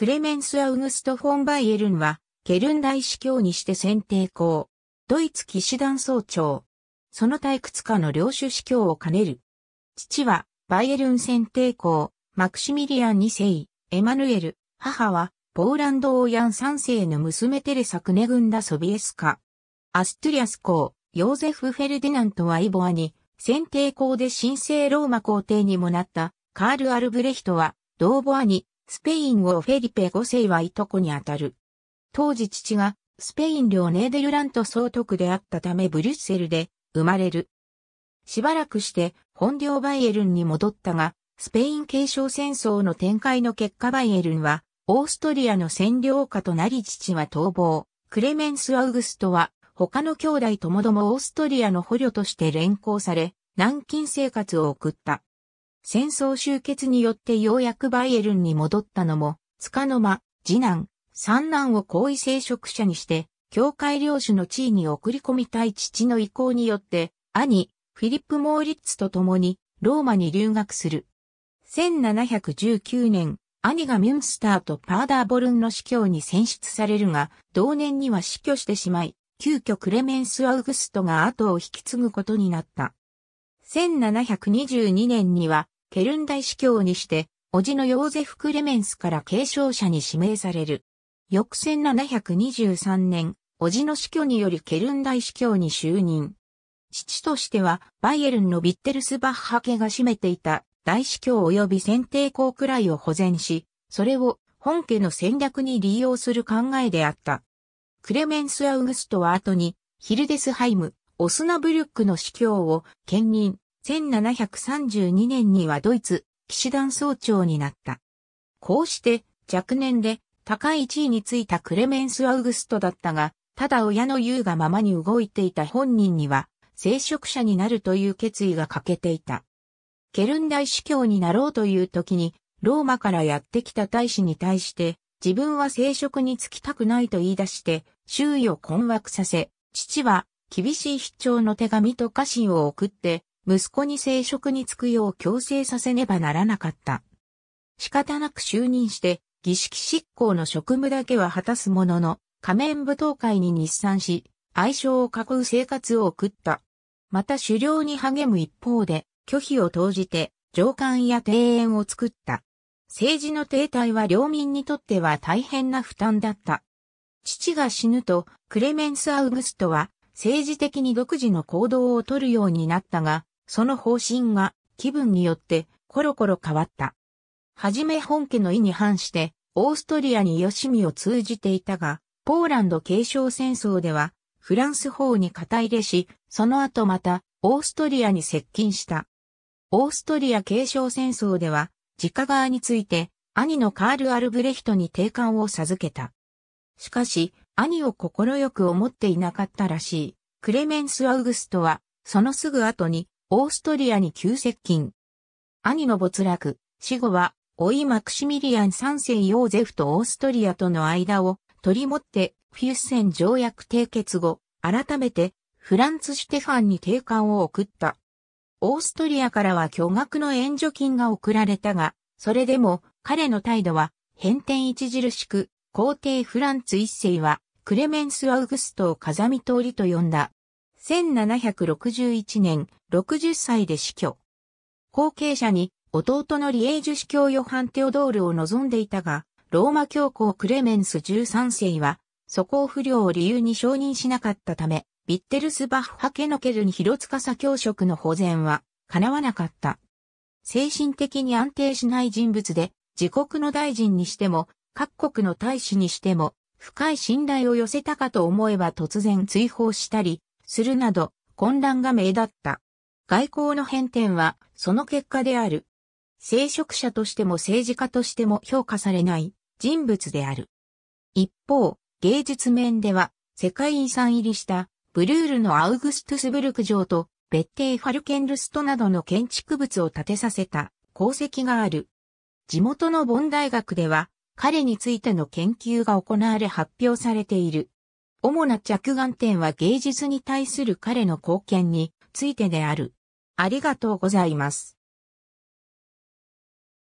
クレメンス・アウグスト・フォン・バイエルンは、ケルン大司教にして選定校、ドイツ騎士団総長、その退屈家の領主司教を兼ねる。父は、バイエルン選定校、マクシミリアン2世、エマヌエル、母は、ポーランド王ヤン3世の娘テレサ・クネグンダ・ソビエスカ。アストゥリアス公、ヨーゼフ・フェルディナントはイボアに、選定校で神聖ローマ皇帝にもなった、カール・アルブレヒトは、ドーボアに、スペイン王フェリペ5世はいとこにあたる。当時父がスペイン領ネーデルラント総督であったためブリュッセルで生まれる。しばらくして本領バイエルンに戻ったが、スペイン継承戦争の展開の結果バイエルンはオーストリアの占領下となり父は逃亡。クレメンス・アウグストは他の兄弟ともどもオーストリアの捕虜として連行され、軟禁生活を送った。戦争終結によってようやくバイエルンに戻ったのも、つかの間、次男、三男を好位聖職者にして、教会領主の地位に送り込みたい父の意向によって、兄、フィリップ・モーリッツと共に、ローマに留学する。1719年、兄がミュンスターとパーダーボルンの司教に選出されるが、同年には死去してしまい、急遽クレメンス・アウグストが後を引き継ぐことになった。1722年にはケルン大司教にして、叔父のヨーゼフ・クレメンスから継承者に指名される。翌1723年、叔父の死去によりケルン大司教に就任。父としては、バイエルンのビッテルスバッハ家が占めていた大司教及び選定校くらいを保全し、それを本家の戦略に利用する考えであった。クレメンス・アウグストは後に、ヒルデスハイム、オスナブルックの司教を兼任。1732年にはドイツ、騎士団総長になった。こうして若年で高い地位についたクレメンス・アウグストだったが、ただ親の言うがままに動いていた本人には、聖職者になるという決意が欠けていた。ケルン大司教になろうという時に、ローマからやってきた大使に対して、自分は聖職に就きたくないと言い出して、周囲を困惑させ、父は厳しい必聴の手紙と家臣を送って、息子に生職に就くよう強制させねばならなかった。仕方なく就任して、儀式執行の職務だけは果たすものの、仮面舞踏会に日産し、愛称を囲う生活を送った。また狩猟に励む一方で、拒否を投じて、上官や庭園を作った。政治の停滞は領民にとっては大変な負担だった。父が死ぬと、クレメンス・アウグストは、政治的に独自の行動を取るようになったが、その方針が気分によってコロコロ変わった。はじめ本家の意に反して、オーストリアに吉見を通じていたが、ポーランド継承戦争では、フランス法に肩入れし、その後また、オーストリアに接近した。オーストリア継承戦争では、家側について、兄のカール・アルブレヒトに定款を授けた。しかし、兄を快く思っていなかったらしい。クレメンス・アウグストは、そのすぐ後に、オーストリアに急接近。兄の没落、死後は、老いマクシミリアン3世ヨーゼフとオーストリアとの間を取り持ってフィュッセン条約締結後、改めてフランツ・シュテファンに定官を送った。オーストリアからは巨額の援助金が送られたが、それでも彼の態度は変転著しく、皇帝フランツ一世はクレメンス・アウグストを風見通りと呼んだ。1761年60歳で死去。後継者に弟のリエージュ司教ヨハン・テオドールを望んでいたが、ローマ教皇クレメンス13世は、素行不良を理由に承認しなかったため、ビッテルスバッハケノケルに広司教職の保全は、叶わなかった。精神的に安定しない人物で、自国の大臣にしても、各国の大使にしても、深い信頼を寄せたかと思えば突然追放したり、するなど混乱が目立った。外交の変遷はその結果である。聖職者としても政治家としても評価されない人物である。一方、芸術面では世界遺産入りしたブルールのアウグストゥスブルク城とベッテイファルケンルストなどの建築物を建てさせた功績がある。地元のボン大学では彼についての研究が行われ発表されている。主な着眼点は芸術に対する彼の貢献についてである。ありがとうございます。